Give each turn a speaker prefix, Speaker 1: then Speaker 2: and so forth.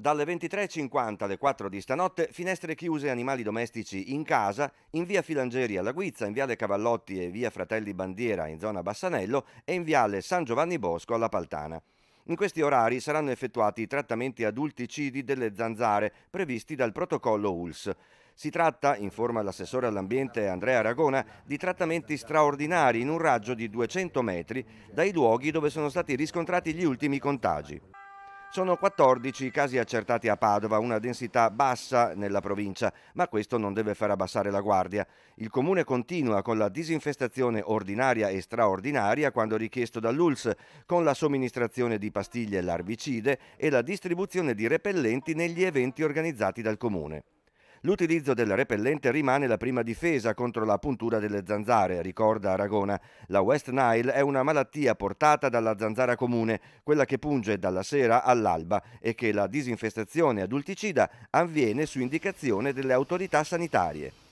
Speaker 1: Dalle 23.50 alle 4 di stanotte, finestre chiuse e animali domestici in casa, in via Filangeri alla Guizza, in viale Cavallotti e via Fratelli Bandiera in zona Bassanello e in viale San Giovanni Bosco alla Paltana. In questi orari saranno effettuati i trattamenti adulticidi delle zanzare previsti dal protocollo ULS. Si tratta, informa l'assessore all'ambiente Andrea Aragona, di trattamenti straordinari in un raggio di 200 metri dai luoghi dove sono stati riscontrati gli ultimi contagi. Sono 14 i casi accertati a Padova, una densità bassa nella provincia, ma questo non deve far abbassare la guardia. Il comune continua con la disinfestazione ordinaria e straordinaria quando richiesto dall'ULS, con la somministrazione di pastiglie larvicide e la distribuzione di repellenti negli eventi organizzati dal comune. L'utilizzo del repellente rimane la prima difesa contro la puntura delle zanzare, ricorda Aragona. La West Nile è una malattia portata dalla zanzara comune, quella che punge dalla sera all'alba e che la disinfestazione adulticida avviene su indicazione delle autorità sanitarie.